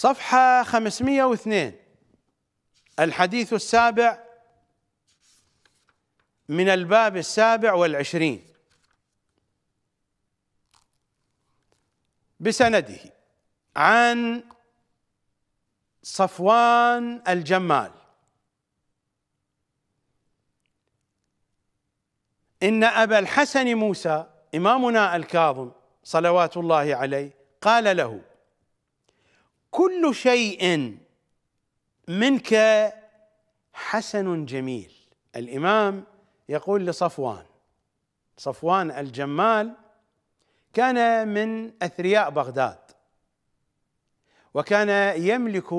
صفحة 502 الحديث السابع من الباب السابع والعشرين بسنده عن صفوان الجمال ان ابا الحسن موسى امامنا الكاظم صلوات الله عليه قال له كل شيء منك حسن جميل الامام يقول لصفوان صفوان الجمال كان من اثرياء بغداد وكان يملك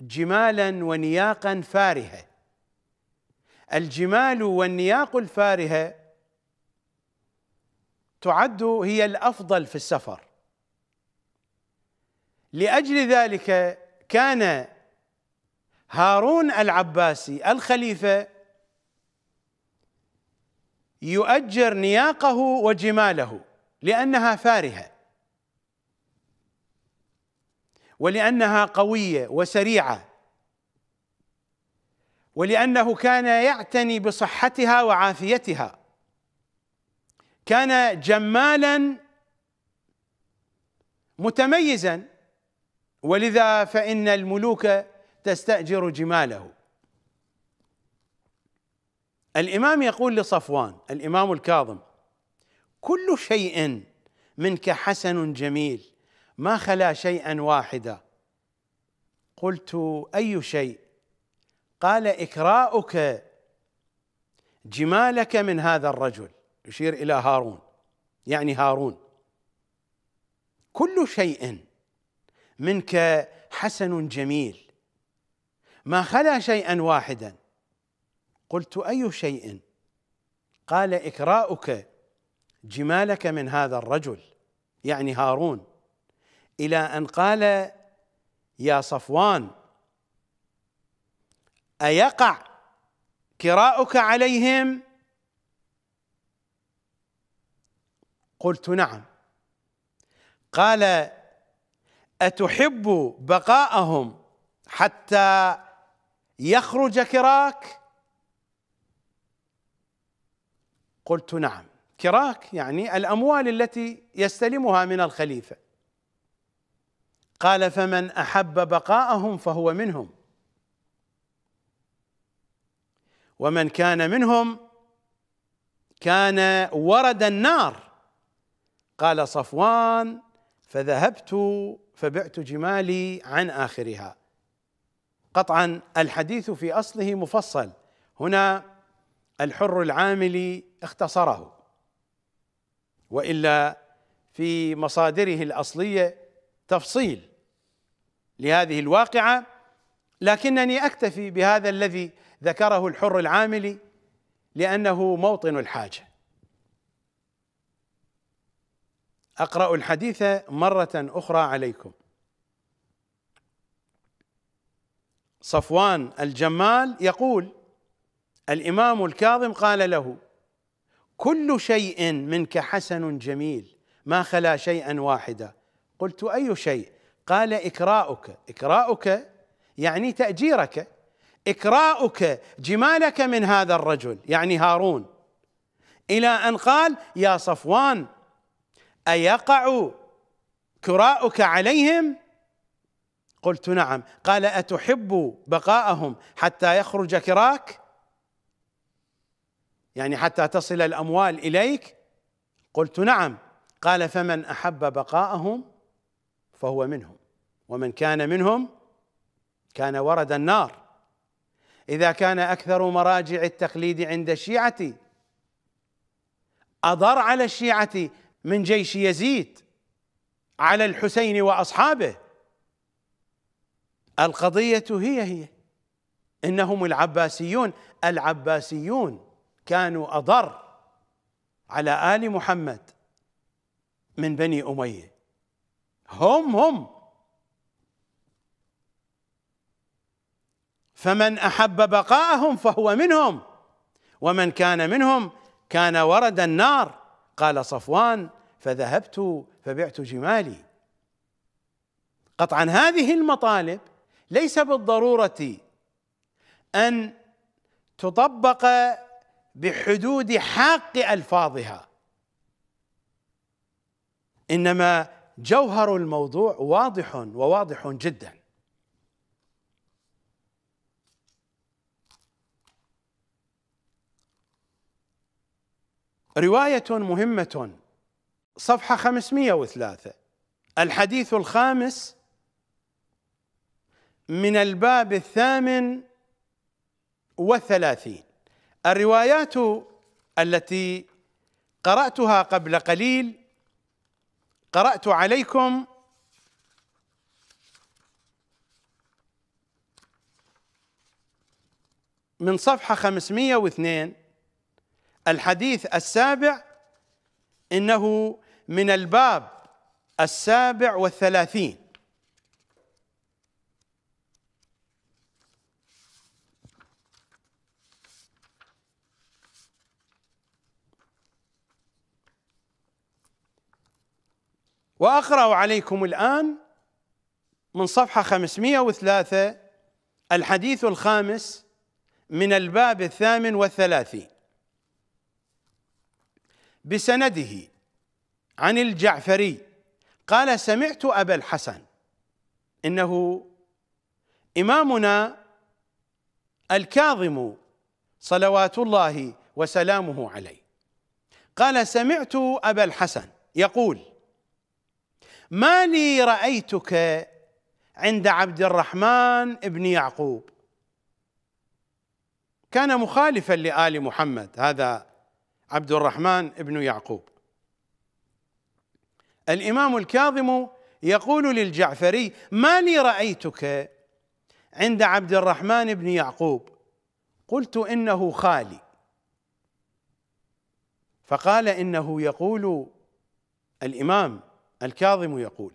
جمالا ونياقا فارهه الجمال والنياق الفارهه تعد هي الافضل في السفر لاجل ذلك كان هارون العباسي الخليفه يؤجر نياقه وجماله لانها فارهه ولانها قويه وسريعه ولانه كان يعتني بصحتها وعافيتها كان جمالا متميزا ولذا فإن الملوك تستأجر جماله الإمام يقول لصفوان الإمام الكاظم كل شيء منك حسن جميل ما خلا شيئا واحدا قلت أي شيء قال إكراؤك جمالك من هذا الرجل يشير إلى هارون يعني هارون كل شيء منك حسن جميل ما خلا شيئا واحدا قلت اي شيء قال اكراؤك جمالك من هذا الرجل يعني هارون الى ان قال يا صفوان ايقع كراؤك عليهم قلت نعم قال أتحب بقاءهم حتى يخرج كراك قلت نعم كراك يعني الأموال التي يستلمها من الخليفة قال فمن أحب بقاءهم فهو منهم ومن كان منهم كان ورد النار قال صفوان فذهبت فبعت جمالي عن اخرها قطعا الحديث في اصله مفصل هنا الحر العامل اختصره والا في مصادره الاصليه تفصيل لهذه الواقعه لكنني اكتفي بهذا الذي ذكره الحر العامل لانه موطن الحاجه اقرا الحديث مره اخرى عليكم صفوان الجمال يقول الامام الكاظم قال له كل شيء منك حسن جميل ما خلا شيئا واحدا قلت اي شيء قال اكراؤك اكراؤك يعني تاجيرك اكراؤك جمالك من هذا الرجل يعني هارون الى ان قال يا صفوان أيقع كراؤك عليهم قلت نعم قال أتحب بقاءهم حتى يخرج كراك يعني حتى تصل الأموال إليك قلت نعم قال فمن أحب بقاءهم فهو منهم ومن كان منهم كان ورد النار إذا كان أكثر مراجع التقليد عند الشيعة أضر على الشيعة من جيش يزيد على الحسين واصحابه القضيه هي هي انهم العباسيون العباسيون كانوا اضر على ال محمد من بني اميه هم هم فمن احب بقاءهم فهو منهم ومن كان منهم كان ورد النار قال صفوان فذهبت فبعت جمالي قطعا هذه المطالب ليس بالضروره ان تطبق بحدود حق الفاظها انما جوهر الموضوع واضح وواضح جدا رواية مهمة صفحة 503 الحديث الخامس من الباب الثامن والثلاثين الروايات التي قرأتها قبل قليل قرأت عليكم من صفحة 502 الحديث السابع انه من الباب السابع والثلاثين واقرا عليكم الان من صفحه 503 الحديث الخامس من الباب الثامن والثلاثين بسنده عن الجعفري قال سمعت ابا الحسن انه امامنا الكاظم صلوات الله وسلامه عليه قال سمعت ابا الحسن يقول ما لي رايتك عند عبد الرحمن بن يعقوب كان مخالفا لال محمد هذا عبد الرحمن بن يعقوب الامام الكاظم يقول للجعفري ما لي رايتك عند عبد الرحمن بن يعقوب قلت انه خالي فقال انه يقول الامام الكاظم يقول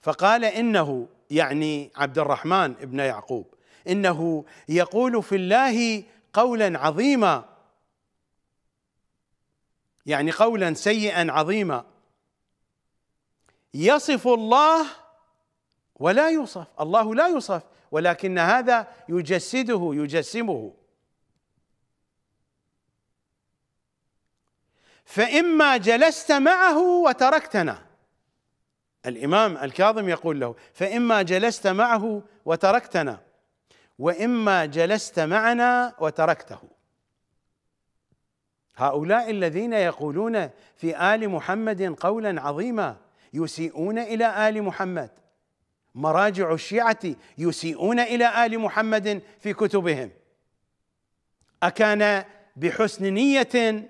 فقال انه يعني عبد الرحمن بن يعقوب انه يقول في الله قولا عظيما يعني قولا سيئا عظيما يصف الله ولا يوصف الله لا يوصف ولكن هذا يجسده يجسمه فإما جلست معه وتركتنا الإمام الكاظم يقول له فإما جلست معه وتركتنا وإما جلست معنا وتركته هؤلاء الذين يقولون في آل محمد قولا عظيما يسيئون إلى آل محمد مراجع الشيعة يسيئون إلى آل محمد في كتبهم أكان بحسن نية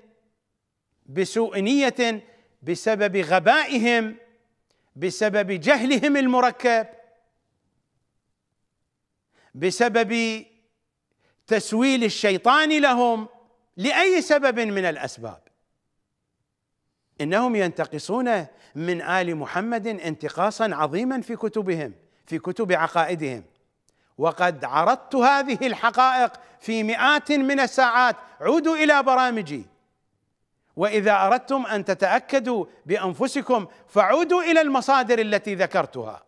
بسوء نية بسبب غبائهم بسبب جهلهم المركب بسبب تسويل الشيطان لهم لاي سبب من الاسباب انهم ينتقصون من ال محمد انتقاصا عظيما في كتبهم في كتب عقائدهم وقد عرضت هذه الحقائق في مئات من الساعات عودوا الى برامجي واذا اردتم ان تتاكدوا بانفسكم فعودوا الى المصادر التي ذكرتها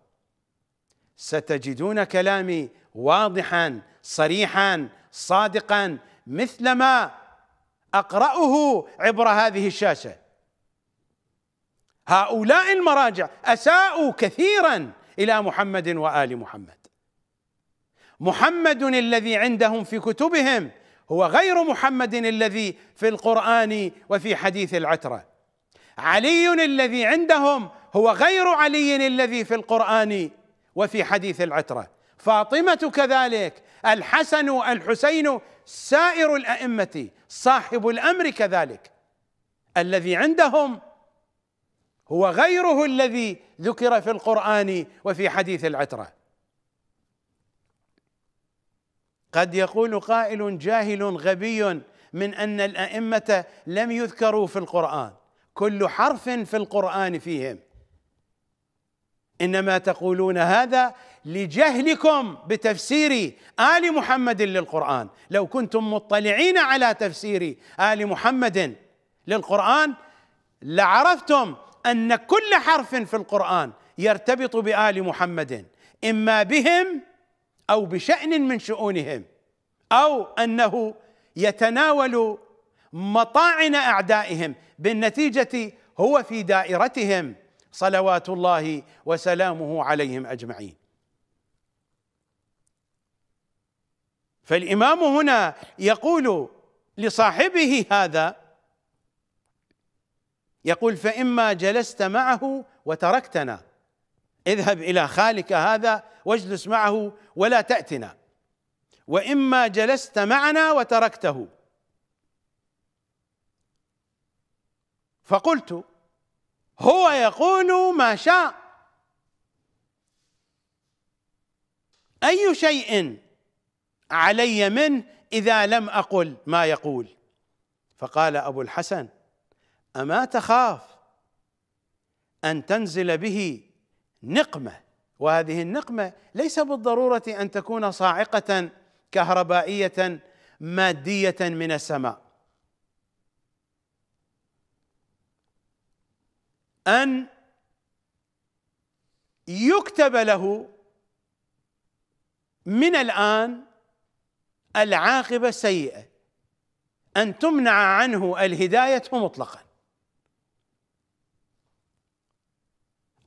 ستجدون كلامي واضحا صريحا صادقا مثلما اقراه عبر هذه الشاشه هؤلاء المراجع اساءوا كثيرا الى محمد وال محمد محمد الذي عندهم في كتبهم هو غير محمد الذي في القران وفي حديث العتره علي الذي عندهم هو غير علي الذي في القران وفي حديث العتره فاطمه كذلك الحسن الحسين سائر الائمه صاحب الامر كذلك الذي عندهم هو غيره الذي ذكر في القران وفي حديث العتره قد يقول قائل جاهل غبي من ان الائمه لم يذكروا في القران كل حرف في القران فيهم انما تقولون هذا لجهلكم بتفسير ال محمد للقران لو كنتم مطلعين على تفسير ال محمد للقران لعرفتم ان كل حرف في القران يرتبط بال محمد اما بهم او بشان من شؤونهم او انه يتناول مطاعن اعدائهم بالنتيجه هو في دائرتهم صلوات الله وسلامه عليهم اجمعين فالامام هنا يقول لصاحبه هذا يقول فاما جلست معه وتركتنا اذهب الى خالك هذا واجلس معه ولا تاتنا واما جلست معنا وتركته فقلت هو يقول ما شاء اي شيء علي منه اذا لم اقل ما يقول فقال ابو الحسن اما تخاف ان تنزل به نقمه وهذه النقمه ليس بالضروره ان تكون صاعقه كهربائيه ماديه من السماء ان يكتب له من الان العاقبه سيئه ان تمنع عنه الهدايه مطلقا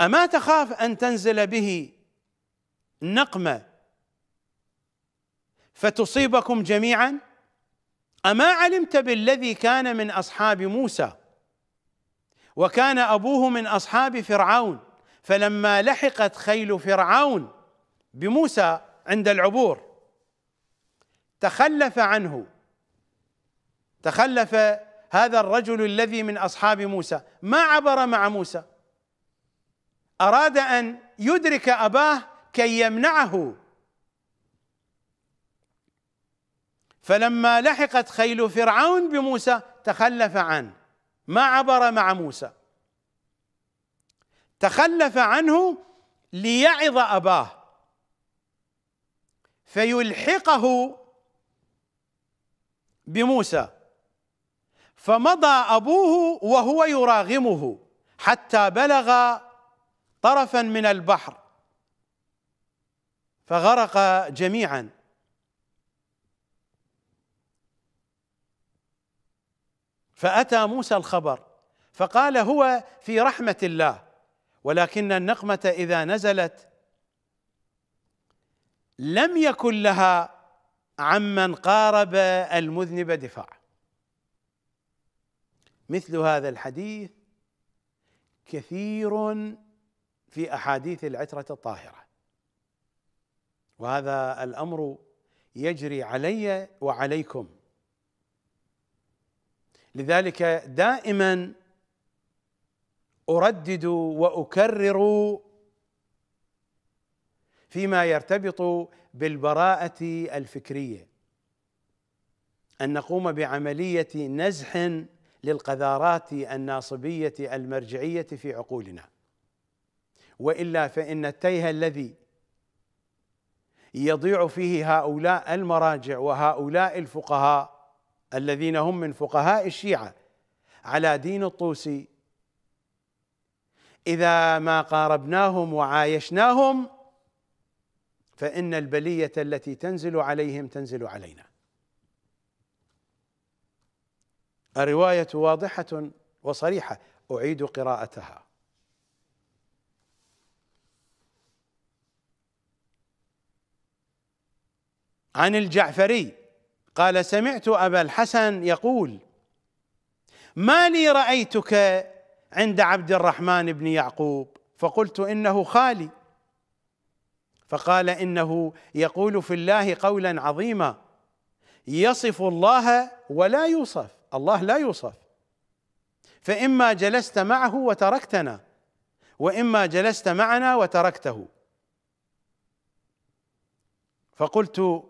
اما تخاف ان تنزل به نقمه فتصيبكم جميعا اما علمت بالذي كان من اصحاب موسى وكان ابوه من اصحاب فرعون فلما لحقت خيل فرعون بموسى عند العبور تخلف عنه تخلف هذا الرجل الذي من اصحاب موسى ما عبر مع موسى اراد ان يدرك اباه كي يمنعه فلما لحقت خيل فرعون بموسى تخلف عنه ما عبر مع موسى تخلف عنه ليعظ اباه فيلحقه بموسى فمضى ابوه وهو يراغمه حتى بلغ طرفا من البحر فغرق جميعا فاتى موسى الخبر فقال هو في رحمه الله ولكن النقمه اذا نزلت لم يكن لها عمن قارب المذنب دفاع مثل هذا الحديث كثير في احاديث العتره الطاهره وهذا الامر يجري علي وعليكم لذلك دائما اردد واكرر فيما يرتبط بالبراءه الفكريه ان نقوم بعمليه نزح للقذارات الناصبيه المرجعيه في عقولنا والا فان التيه الذي يضيع فيه هؤلاء المراجع وهؤلاء الفقهاء الذين هم من فقهاء الشيعه على دين الطوسي اذا ما قاربناهم وعايشناهم فإن البلية التي تنزل عليهم تنزل علينا الرواية واضحة وصريحة أعيد قراءتها عن الجعفري قال سمعت أبا الحسن يقول ما لي رأيتك عند عبد الرحمن بن يعقوب فقلت إنه خالي فقال انه يقول في الله قولا عظيما يصف الله ولا يوصف الله لا يوصف فاما جلست معه وتركتنا واما جلست معنا وتركته فقلت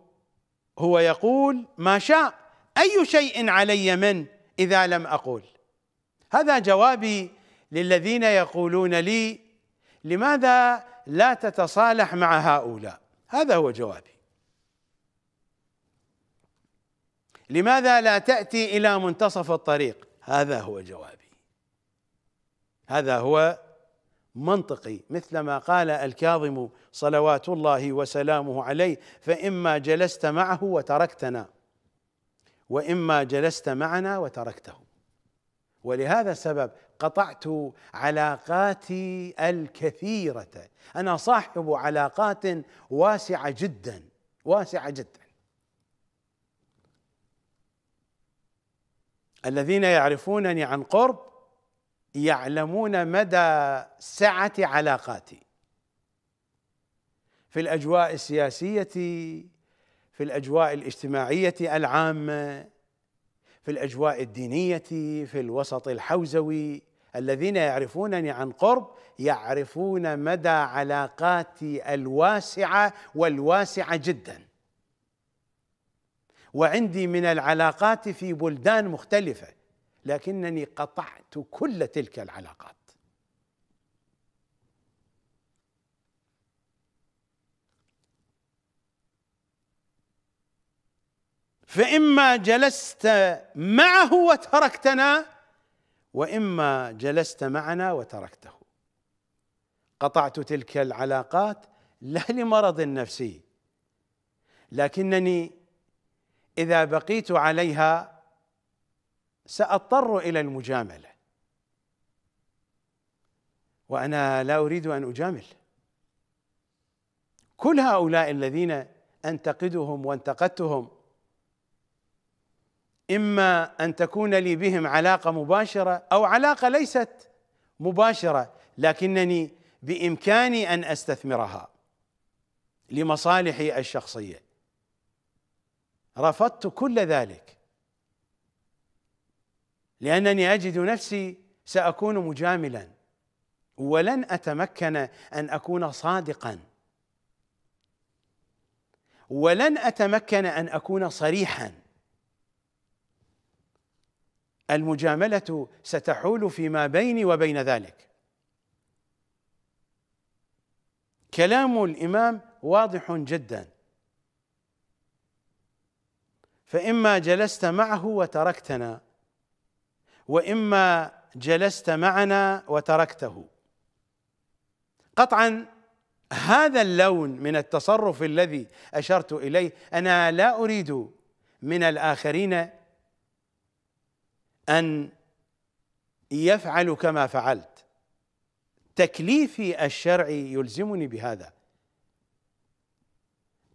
هو يقول ما شاء اي شيء علي من اذا لم اقول هذا جوابي للذين يقولون لي لماذا لا تتصالح مع هؤلاء هذا هو جوابي لماذا لا تأتي إلى منتصف الطريق هذا هو جوابي هذا هو منطقي مثل ما قال الكاظم صلوات الله وسلامه عليه فإما جلست معه وتركتنا وإما جلست معنا وتركته ولهذا السبب قطعت علاقاتي الكثيرة أنا صاحب علاقات واسعة جدا واسعة جدا الذين يعرفونني عن قرب يعلمون مدى سعة علاقاتي في الأجواء السياسية في الأجواء الاجتماعية العامة في الاجواء الدينيه في الوسط الحوزوي الذين يعرفونني عن قرب يعرفون مدى علاقاتي الواسعه والواسعه جدا وعندي من العلاقات في بلدان مختلفه لكنني قطعت كل تلك العلاقات فإما جلست معه وتركتنا وإما جلست معنا وتركته قطعت تلك العلاقات لا لمرض نفسي لكنني إذا بقيت عليها سأضطر إلى المجاملة وأنا لا أريد أن أجامل كل هؤلاء الذين أنتقدهم وانتقدتهم اما ان تكون لي بهم علاقه مباشره او علاقه ليست مباشره لكنني بامكاني ان استثمرها لمصالحي الشخصيه رفضت كل ذلك لانني اجد نفسي ساكون مجاملا ولن اتمكن ان اكون صادقا ولن اتمكن ان اكون صريحا المجامله ستحول فيما بيني وبين ذلك كلام الامام واضح جدا فاما جلست معه وتركتنا واما جلست معنا وتركته قطعا هذا اللون من التصرف الذي اشرت اليه انا لا اريد من الاخرين أن يفعل كما فعلت تكليفي الشرعي يلزمني بهذا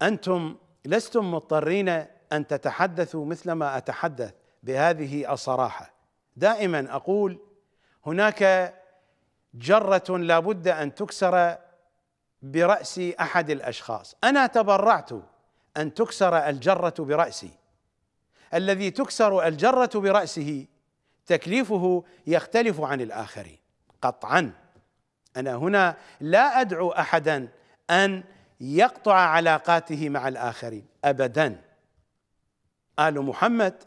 أنتم لستم مضطرين أن تتحدثوا مثل ما أتحدث بهذه الصراحة دائما أقول هناك جرة لابد أن تكسر برأس أحد الأشخاص أنا تبرعت أن تكسر الجرة برأسي الذي تكسر الجرة برأسه تكليفه يختلف عن الآخرين قطعا أنا هنا لا أدعو أحدا أن يقطع علاقاته مع الآخرين أبدا آل محمد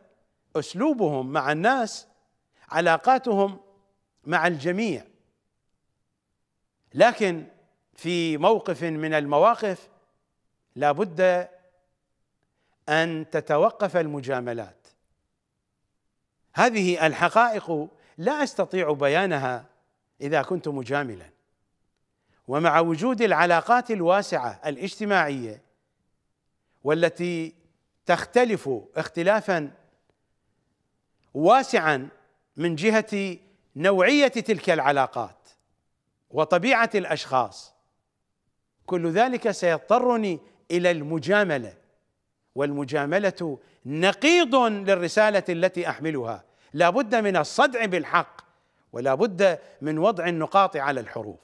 أسلوبهم مع الناس علاقاتهم مع الجميع لكن في موقف من المواقف لابد ان تتوقف المجاملات هذه الحقائق لا استطيع بيانها اذا كنت مجاملا ومع وجود العلاقات الواسعه الاجتماعيه والتي تختلف اختلافا واسعا من جهه نوعيه تلك العلاقات وطبيعه الاشخاص كل ذلك سيضطرني الى المجامله والمجامله نقيض للرساله التي احملها لا بد من الصدع بالحق ولا بد من وضع النقاط على الحروف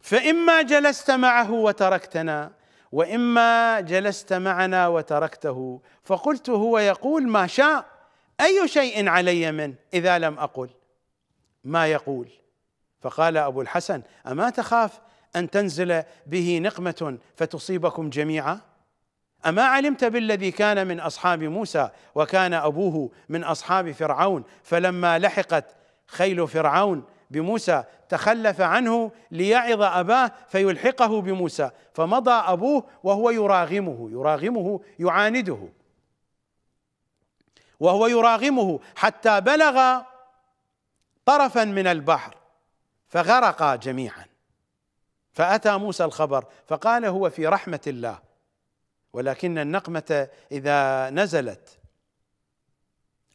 فإما جلست معه وتركتنا وإما جلست معنا وتركته فقلت هو يقول ما شاء أي شيء علي منه إذا لم أقل ما يقول فقال أبو الحسن أما تخاف أن تنزل به نقمة فتصيبكم جميعا أما علمت بالذي كان من أصحاب موسى وكان أبوه من أصحاب فرعون فلما لحقت خيل فرعون بموسى تخلف عنه ليعظ أباه فيلحقه بموسى فمضى أبوه وهو يراغمه يراغمه يعانده وهو يراغمه حتى بلغ طرفا من البحر فغرقا جميعا فأتى موسى الخبر فقال هو في رحمة الله ولكن النقمة إذا نزلت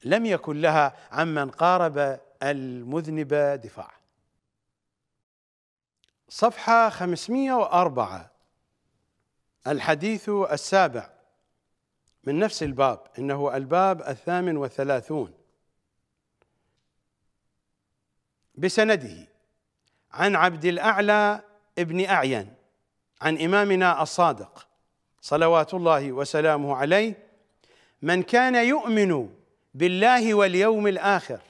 لم يكن لها عمن قارب المذنب دفاع صفحة 504 الحديث السابع من نفس الباب إنه الباب الثامن والثلاثون بسنده عن عبد الأعلى ابن أعين عن إمامنا الصادق صلوات الله وسلامه عليه من كان يؤمن بالله واليوم الآخر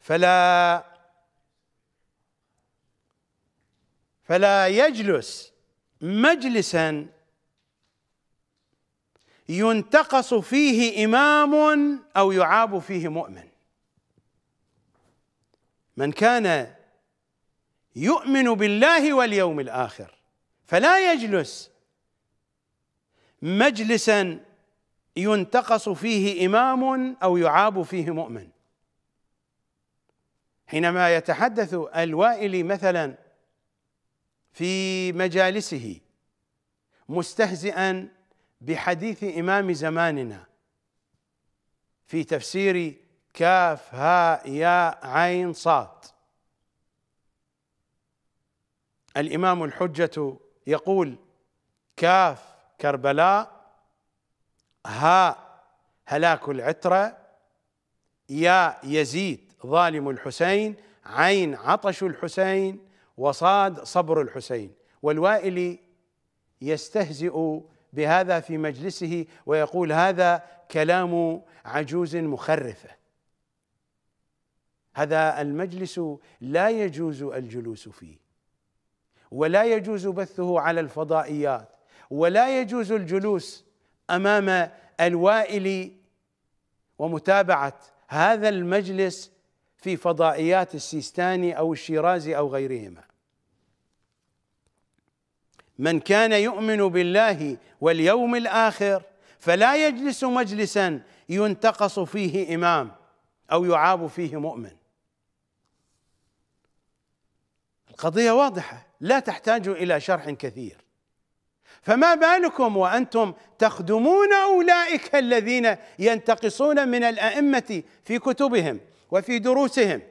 فلا فلا يجلس مجلسا ينتقص فيه إمام أو يعاب فيه مؤمن من كان يؤمن بالله واليوم الاخر فلا يجلس مجلسا ينتقص فيه امام او يعاب فيه مؤمن حينما يتحدث الوائلي مثلا في مجالسه مستهزئا بحديث امام زماننا في تفسير كاف هاء ياء عين صاد الامام الحجه يقول كاف كربلاء ها هلاك العتره يا يزيد ظالم الحسين عين عطش الحسين وصاد صبر الحسين والوائلي يستهزئ بهذا في مجلسه ويقول هذا كلام عجوز مخرفه هذا المجلس لا يجوز الجلوس فيه ولا يجوز بثه على الفضائيات ولا يجوز الجلوس امام الوائل ومتابعه هذا المجلس في فضائيات السيستاني او الشيرازي او غيرهما من كان يؤمن بالله واليوم الاخر فلا يجلس مجلسا ينتقص فيه امام او يعاب فيه مؤمن القضية واضحة لا تحتاج إلى شرح كثير فما بالكم وأنتم تخدمون أولئك الذين ينتقصون من الأئمة في كتبهم وفي دروسهم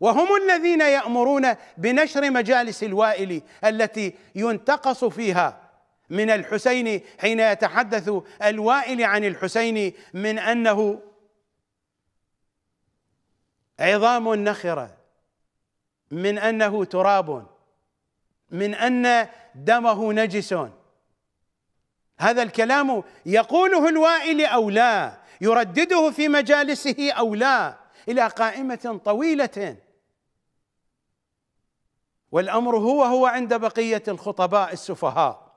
وهم الذين يأمرون بنشر مجالس الوائل التي ينتقص فيها من الحسين حين يتحدث الوائل عن الحسين من أنه عظام نخره من انه تراب من ان دمه نجس هذا الكلام يقوله الوائل او لا يردده في مجالسه او لا الى قائمه طويله والامر هو هو عند بقيه الخطباء السفهاء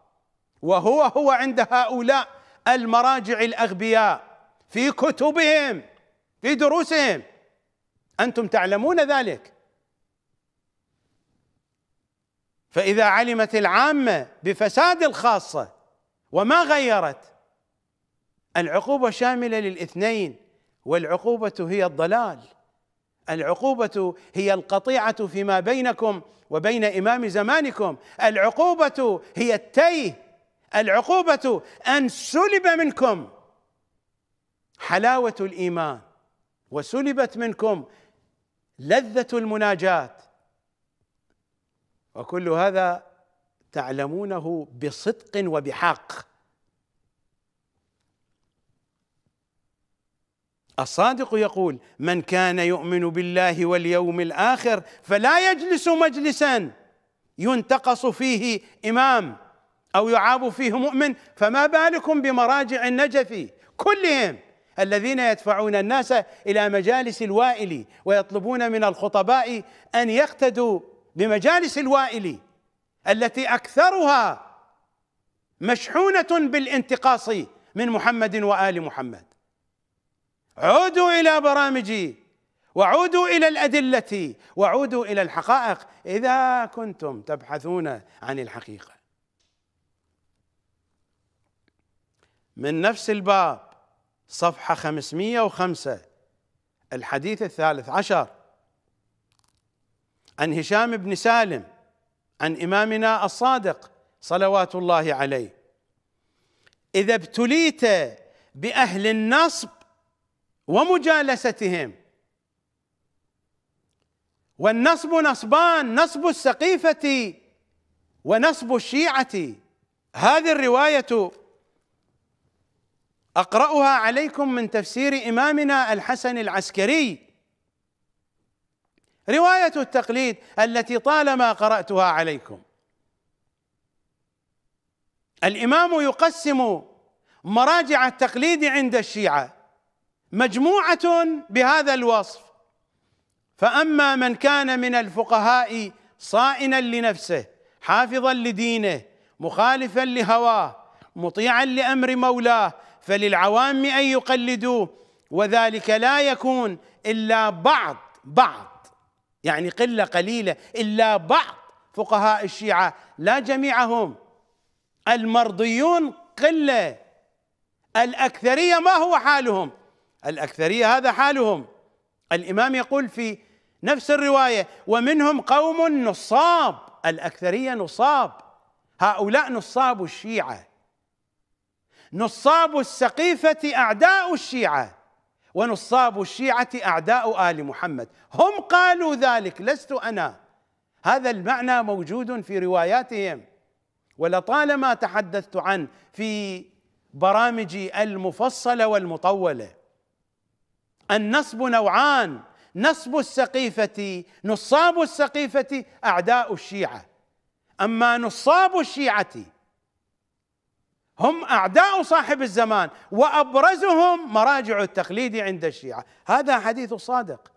وهو هو عند هؤلاء المراجع الاغبياء في كتبهم في دروسهم انتم تعلمون ذلك فإذا علمت العامة بفساد الخاصة وما غيرت العقوبة شاملة للاثنين والعقوبة هي الضلال العقوبة هي القطيعة فيما بينكم وبين إمام زمانكم العقوبة هي التيه العقوبة أن سلب منكم حلاوة الإيمان وسلبت منكم لذة المناجاة وكل هذا تعلمونه بصدق وبحق الصادق يقول من كان يؤمن بالله واليوم الاخر فلا يجلس مجلسا ينتقص فيه امام او يعاب فيه مؤمن فما بالكم بمراجع النجف كلهم الذين يدفعون الناس الى مجالس الوائل ويطلبون من الخطباء ان يقتدوا بمجالس الوائل التي اكثرها مشحونه بالانتقاص من محمد وال محمد عودوا الى برامجي وعودوا الى الادله وعودوا الى الحقائق اذا كنتم تبحثون عن الحقيقه من نفس الباب صفحه 505 الحديث الثالث عشر عن هشام بن سالم عن إمامنا الصادق صلوات الله عليه إذا ابتليت بأهل النصب ومجالستهم والنصب نصبان نصب السقيفة ونصب الشيعة هذه الرواية أقرأها عليكم من تفسير إمامنا الحسن العسكري روايه التقليد التي طالما قراتها عليكم الامام يقسم مراجع التقليد عند الشيعه مجموعه بهذا الوصف فاما من كان من الفقهاء صائنا لنفسه حافظا لدينه مخالفا لهواه مطيعا لامر مولاه فللعوام ان يقلدوه وذلك لا يكون الا بعض بعض يعني قله قليله الا بعض فقهاء الشيعه لا جميعهم المرضيون قله الاكثريه ما هو حالهم الاكثريه هذا حالهم الامام يقول في نفس الروايه ومنهم قوم نصاب الاكثريه نصاب هؤلاء نصاب الشيعه نصاب السقيفه اعداء الشيعه ونصاب الشيعة أعداء آل محمد هم قالوا ذلك لست أنا هذا المعنى موجود في رواياتهم ولطالما تحدثت عنه في برامجي المفصلة والمطولة النصب نوعان نصب السقيفة نصاب السقيفة أعداء الشيعة أما نصاب الشيعة هم اعداء صاحب الزمان وابرزهم مراجع التقليد عند الشيعه هذا حديث صادق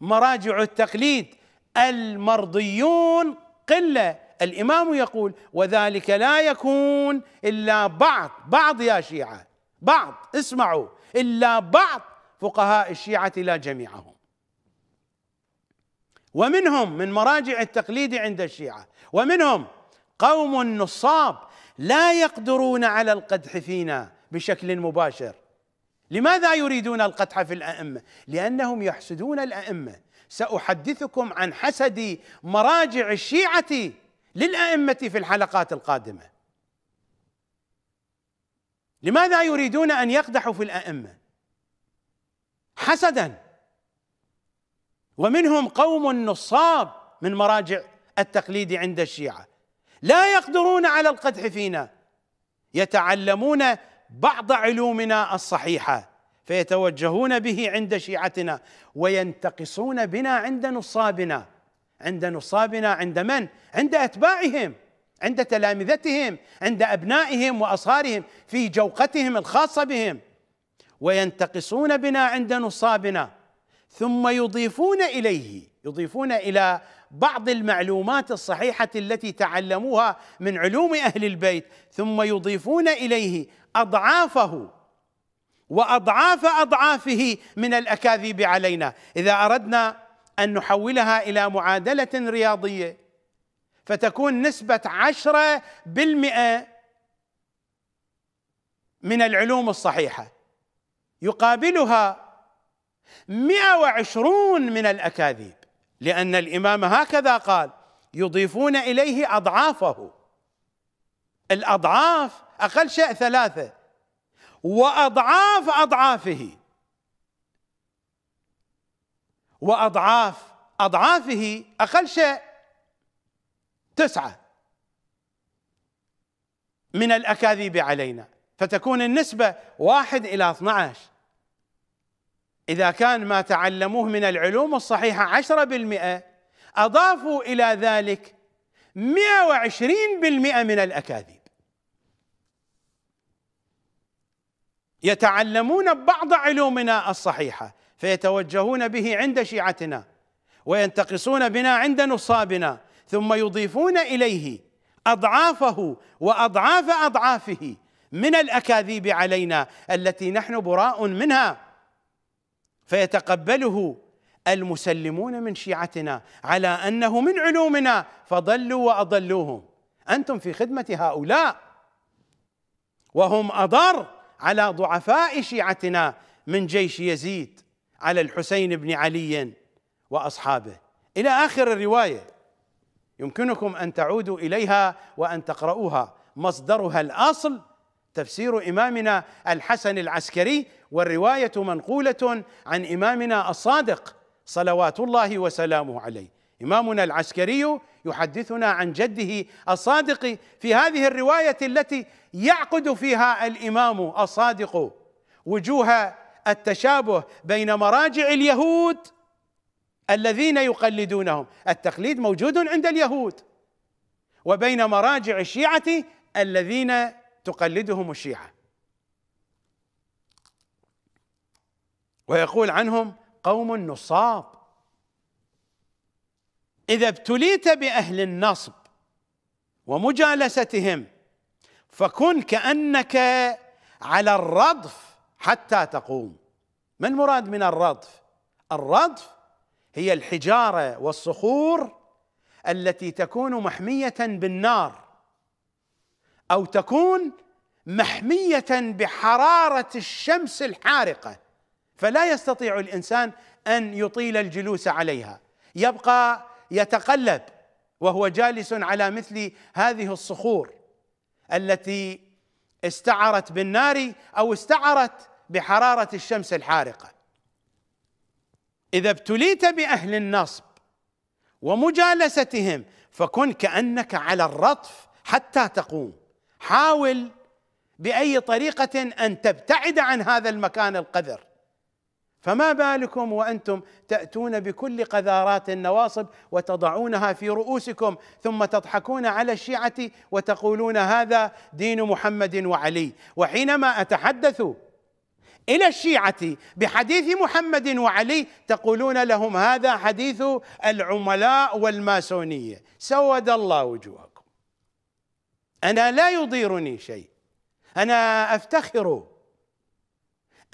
مراجع التقليد المرضيون قله الامام يقول وذلك لا يكون الا بعض بعض يا شيعه بعض اسمعوا الا بعض فقهاء الشيعه لا جميعهم ومنهم من مراجع التقليد عند الشيعه ومنهم قوم نصاب لا يقدرون على القدح فينا بشكل مباشر لماذا يريدون القدح في الائمه لانهم يحسدون الائمه ساحدثكم عن حسد مراجع الشيعه للائمه في الحلقات القادمه لماذا يريدون ان يقدحوا في الائمه حسدا ومنهم قوم نصاب من مراجع التقليد عند الشيعه لا يقدرون على القدح فينا يتعلمون بعض علومنا الصحيحه فيتوجهون به عند شيعتنا وينتقصون بنا عند نصابنا عند نصابنا عند من؟ عند اتباعهم عند تلامذتهم عند ابنائهم واصهارهم في جوقتهم الخاصه بهم وينتقصون بنا عند نصابنا ثم يضيفون اليه يضيفون الى بعض المعلومات الصحيحه التي تعلموها من علوم اهل البيت ثم يضيفون اليه اضعافه واضعاف اضعافه من الاكاذيب علينا اذا اردنا ان نحولها الى معادله رياضيه فتكون نسبه عشره بالمئه من العلوم الصحيحه يقابلها 120 من الاكاذيب لأن الإمام هكذا قال يضيفون إليه أضعافه الأضعاف أقل شيء ثلاثة وأضعاف أضعافه وأضعاف أضعافه أقل شيء تسعة من الأكاذيب علينا فتكون النسبة واحد إلى 12 إذا كان ما تعلموه من العلوم الصحيحة عشرة بالمئة أضافوا إلى ذلك مئة وعشرين بالمئة من الأكاذيب يتعلمون بعض علومنا الصحيحة فيتوجهون به عند شيعتنا وينتقصون بنا عند نصابنا ثم يضيفون إليه أضعافه وأضعاف أضعافه من الأكاذيب علينا التي نحن براء منها فيتقبله المسلمون من شيعتنا على انه من علومنا فضلوا واضلوهم انتم في خدمه هؤلاء وهم اضر على ضعفاء شيعتنا من جيش يزيد على الحسين بن علي واصحابه الى اخر الروايه يمكنكم ان تعودوا اليها وان تقرؤوها مصدرها الاصل تفسير امامنا الحسن العسكري والروايه منقوله عن امامنا الصادق صلوات الله وسلامه عليه امامنا العسكري يحدثنا عن جده الصادق في هذه الروايه التي يعقد فيها الامام الصادق وجوه التشابه بين مراجع اليهود الذين يقلدونهم التقليد موجود عند اليهود وبين مراجع الشيعه الذين تقلدهم الشيعه ويقول عنهم قوم نصاب اذا ابتليت باهل النصب ومجالستهم فكن كانك على الردف حتى تقوم ما المراد من الردف الردف هي الحجاره والصخور التي تكون محميه بالنار او تكون محميه بحراره الشمس الحارقه فلا يستطيع الانسان ان يطيل الجلوس عليها يبقى يتقلب وهو جالس على مثل هذه الصخور التي استعرت بالنار او استعرت بحراره الشمس الحارقه اذا ابتليت باهل النصب ومجالستهم فكن كانك على الرطف حتى تقوم حاول باي طريقه ان تبتعد عن هذا المكان القذر فما بالكم وانتم تاتون بكل قذارات النواصب وتضعونها في رؤوسكم ثم تضحكون على الشيعه وتقولون هذا دين محمد وعلي وحينما اتحدث الى الشيعه بحديث محمد وعلي تقولون لهم هذا حديث العملاء والماسونيه سود الله وجوهكم انا لا يضيرني شيء انا افتخر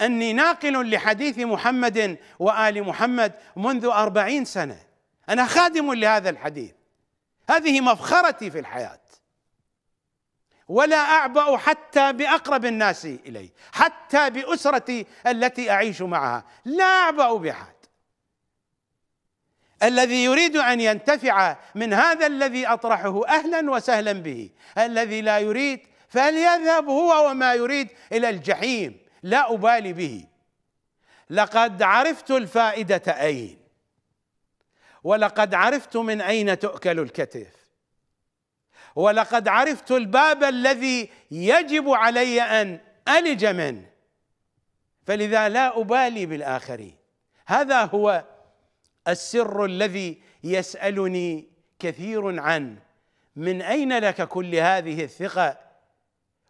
أني ناقل لحديث محمد وآل محمد منذ أربعين سنة أنا خادم لهذا الحديث هذه مفخرتي في الحياة ولا أعبأ حتى بأقرب الناس إلي حتى بأسرتي التي أعيش معها لا أعبأ بأحد الذي يريد أن ينتفع من هذا الذي أطرحه أهلا وسهلا به الذي لا يريد فليذهب هو وما يريد إلى الجحيم لا أبالي به لقد عرفت الفائدة أين ولقد عرفت من أين تؤكل الكتف ولقد عرفت الباب الذي يجب علي أن ألج منه فلذا لا أبالي بالآخرين هذا هو السر الذي يسألني كثير عنه من أين لك كل هذه الثقة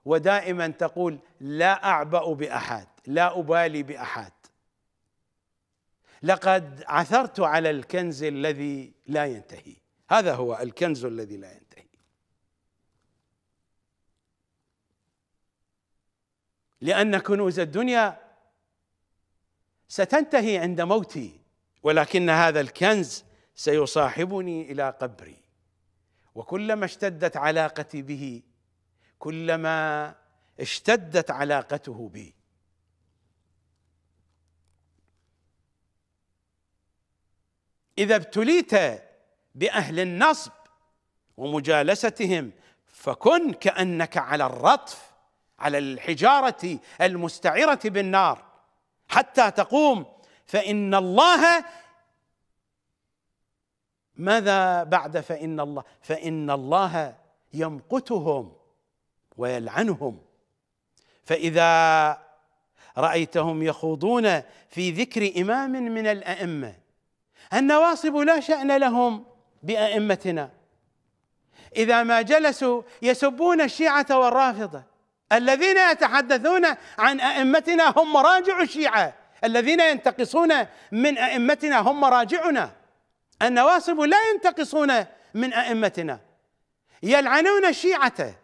ودائما تقول لا أعبأ بأحد لا أبالي بأحد لقد عثرت على الكنز الذي لا ينتهي هذا هو الكنز الذي لا ينتهي لأن كنوز الدنيا ستنتهي عند موتي ولكن هذا الكنز سيصاحبني إلى قبري وكلما اشتدت علاقتي به كلما اشتدت علاقته بي اذا ابتليت باهل النصب ومجالستهم فكن كانك على الرطف على الحجاره المستعره بالنار حتى تقوم فان الله ماذا بعد فان الله فان الله يمقتهم ويلعنهم فاذا رايتهم يخوضون في ذكر امام من الائمه النواصب لا شان لهم بائمتنا اذا ما جلسوا يسبون الشيعه والرافضه الذين يتحدثون عن ائمتنا هم مراجع الشيعه الذين ينتقصون من ائمتنا هم مراجعنا النواصب لا ينتقصون من ائمتنا يلعنون الشيعه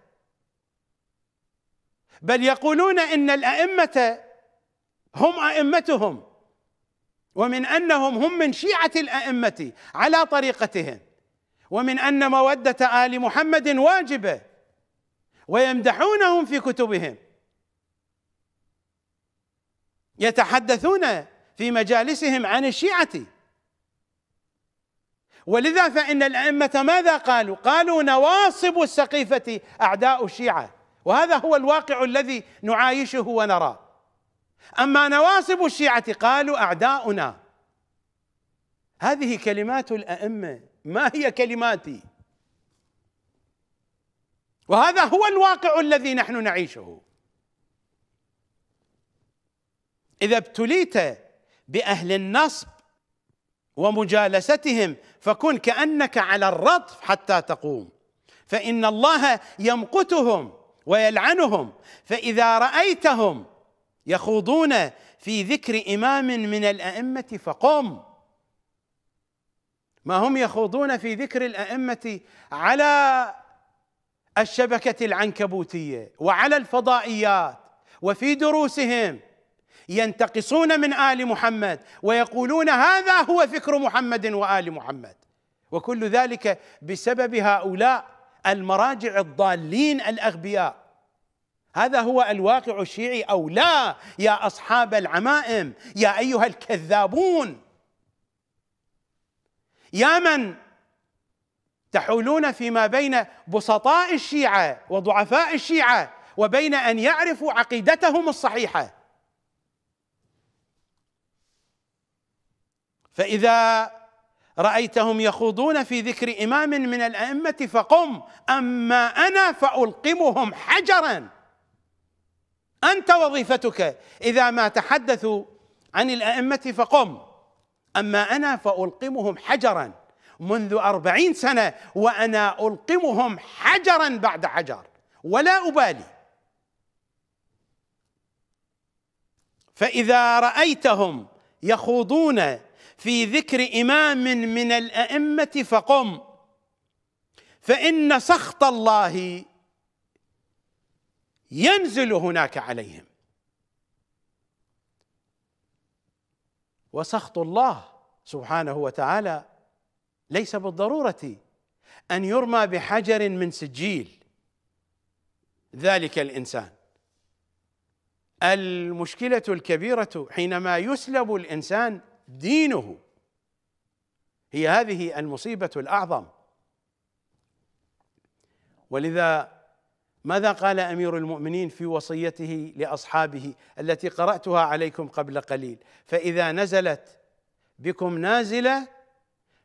بل يقولون ان الائمه هم ائمتهم ومن انهم هم من شيعه الائمه على طريقتهم ومن ان موده ال محمد واجبه ويمدحونهم في كتبهم يتحدثون في مجالسهم عن الشيعه ولذا فان الائمه ماذا قالوا؟ قالوا نواصب السقيفه اعداء الشيعه وهذا هو الواقع الذي نعايشه ونراه اما نواصب الشيعه قالوا اعداؤنا هذه كلمات الائمه ما هي كلماتي وهذا هو الواقع الذي نحن نعيشه اذا ابتليت باهل النصب ومجالستهم فكن كانك على الرطف حتى تقوم فان الله يمقتهم ويلعنهم فاذا رايتهم يخوضون في ذكر امام من الائمه فقم ما هم يخوضون في ذكر الائمه على الشبكه العنكبوتيه وعلى الفضائيات وفي دروسهم ينتقصون من ال محمد ويقولون هذا هو فكر محمد وال محمد وكل ذلك بسبب هؤلاء المراجع الضالين الاغبياء هذا هو الواقع الشيعي او لا يا اصحاب العمائم يا ايها الكذابون يا من تحولون فيما بين بسطاء الشيعه وضعفاء الشيعه وبين ان يعرفوا عقيدتهم الصحيحه فاذا رايتهم يخوضون في ذكر امام من الائمه فقم اما انا فالقمهم حجرا انت وظيفتك اذا ما تحدثوا عن الائمه فقم اما انا فالقمهم حجرا منذ أربعين سنة وأنا ألقمهم حجرا بعد حجر ولا أبالي فإذا رأيتهم يخوضون في ذكر إمام من الأئمة فقم فإن سخط الله ينزل هناك عليهم وسخط الله سبحانه وتعالى ليس بالضرورة أن يرمى بحجر من سجيل ذلك الإنسان المشكلة الكبيرة حينما يسلب الإنسان دينه هي هذه المصيبه الاعظم ولذا ماذا قال امير المؤمنين في وصيته لاصحابه التي قراتها عليكم قبل قليل فاذا نزلت بكم نازله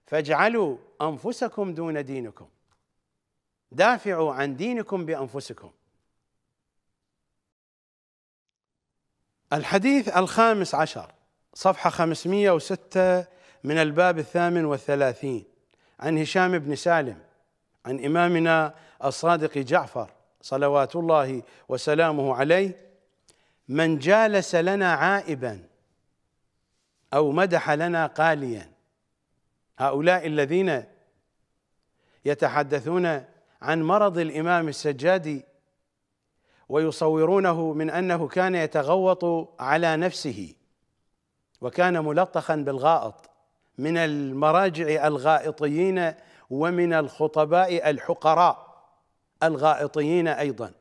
فاجعلوا انفسكم دون دينكم دافعوا عن دينكم بانفسكم الحديث الخامس عشر صفحة 506 من الباب الثامن والثلاثين عن هشام بن سالم عن إمامنا الصادق جعفر صلوات الله وسلامه عليه من جالس لنا عائبا أو مدح لنا قاليا هؤلاء الذين يتحدثون عن مرض الإمام السجادي ويصورونه من أنه كان يتغوط على نفسه وكان ملطخا بالغائط من المراجع الغائطيين ومن الخطباء الحقراء الغائطيين ايضا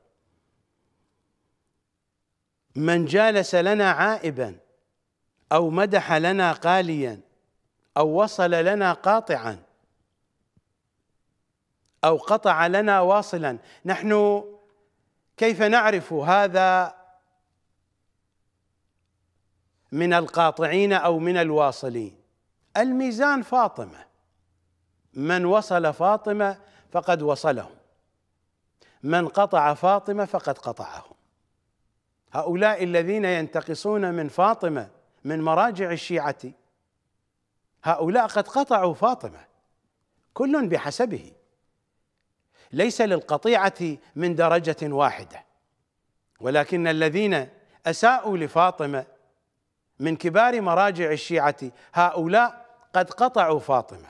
من جالس لنا عائبا او مدح لنا قاليا او وصل لنا قاطعا او قطع لنا واصلا نحن كيف نعرف هذا من القاطعين او من الواصلين الميزان فاطمه من وصل فاطمه فقد وصله من قطع فاطمه فقد قطعه هؤلاء الذين ينتقصون من فاطمه من مراجع الشيعه هؤلاء قد قطعوا فاطمه كل بحسبه ليس للقطيعه من درجه واحده ولكن الذين اساءوا لفاطمه من كبار مراجع الشيعة هؤلاء قد قطعوا فاطمة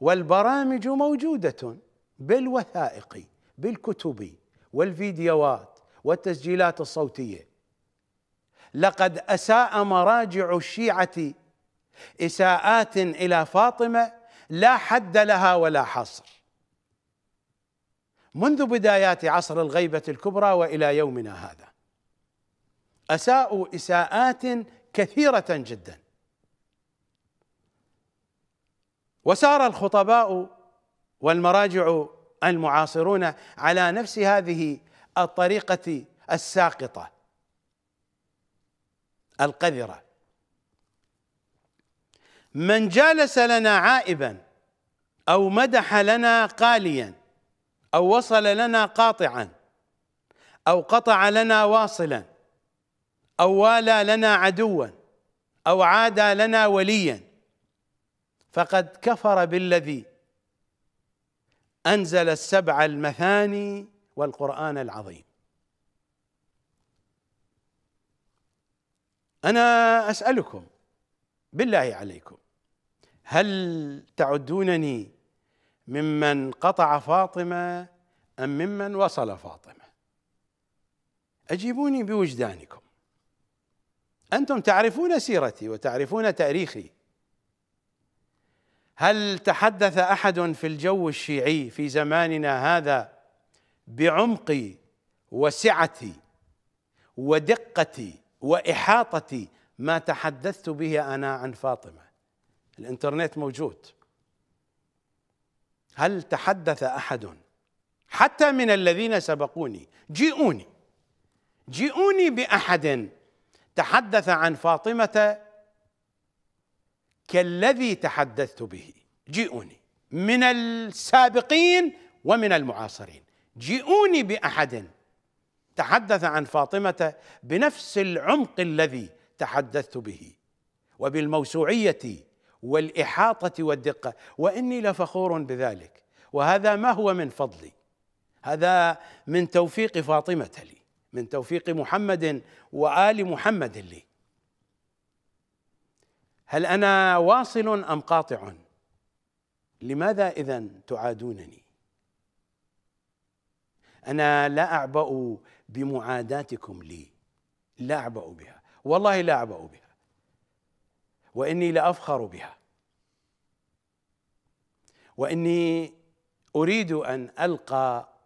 والبرامج موجودة بالوثائق بالكتب والفيديوهات والتسجيلات الصوتية لقد أساء مراجع الشيعة إساءات إلى فاطمة لا حد لها ولا حصر منذ بدايات عصر الغيبة الكبرى وإلى يومنا هذا أساءوا إساءات كثيرة جدا وسار الخطباء والمراجع المعاصرون على نفس هذه الطريقة الساقطة القذرة من جالس لنا عائبا أو مدح لنا قاليا أو وصل لنا قاطعا أو قطع لنا واصلا أو والى لنا عدوا أو عادى لنا وليا فقد كفر بالذي أنزل السبع المثاني والقرآن العظيم أنا أسألكم بالله عليكم هل تعدونني ممن قطع فاطمة أم ممن وصل فاطمة أجيبوني بوجدانكم انتم تعرفون سيرتي وتعرفون تاريخي هل تحدث احد في الجو الشيعي في زماننا هذا بعمق وسعتي ودقتي واحاطتي ما تحدثت به انا عن فاطمه الانترنت موجود هل تحدث احد حتى من الذين سبقوني جيئوني جيئوني باحد تحدث عن فاطمة كالذي تحدثت به جئوني من السابقين ومن المعاصرين جئوني بأحد تحدث عن فاطمة بنفس العمق الذي تحدثت به وبالموسوعية والإحاطة والدقة وإني لفخور بذلك وهذا ما هو من فضلي هذا من توفيق فاطمة لي من توفيق محمد وآل محمد لي هل أنا واصل أم قاطع لماذا إذا تعادونني أنا لا أعبأ بمعاداتكم لي لا أعبأ بها والله لا أعبأ بها وإني لأفخر بها وإني أريد أن ألقى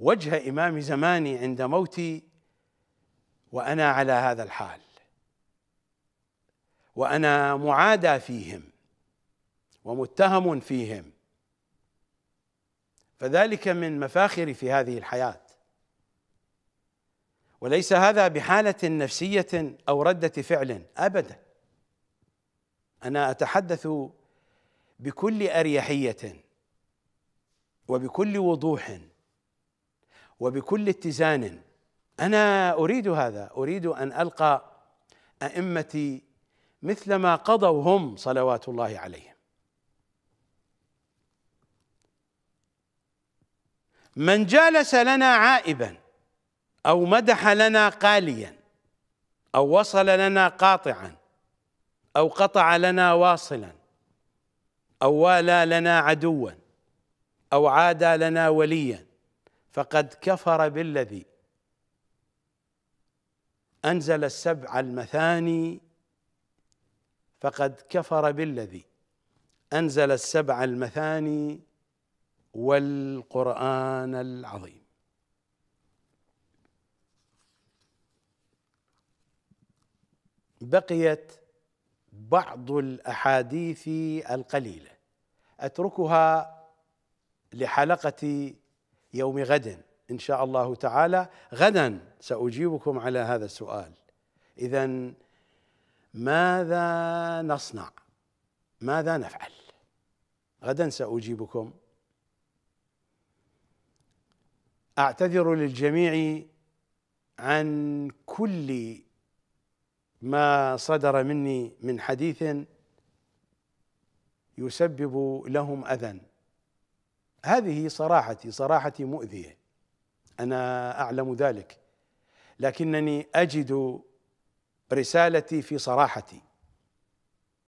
وجه إمام زماني عند موتي وأنا على هذا الحال وأنا معادى فيهم ومتهم فيهم فذلك من مفاخري في هذه الحياة وليس هذا بحالة نفسية أو ردة فعل أبدا أنا أتحدث بكل أريحية وبكل وضوح وبكل اتزان انا اريد هذا اريد ان القى ائمتي مثل ما قضوا هم صلوات الله عليهم من جالس لنا عائبا او مدح لنا قاليا او وصل لنا قاطعا او قطع لنا واصلا او والى لنا عدوا او عادى لنا وليا فقد كفر بالذي أنزل السبع المثاني فقد كفر بالذي أنزل السبع المثاني والقرآن العظيم بقيت بعض الأحاديث القليلة أتركها لحلقة يوم غد ان شاء الله تعالى غدا ساجيبكم على هذا السؤال اذا ماذا نصنع ماذا نفعل غدا ساجيبكم اعتذر للجميع عن كل ما صدر مني من حديث يسبب لهم اذى هذه صراحتي صراحتي مؤذيه انا اعلم ذلك لكنني اجد رسالتي في صراحتي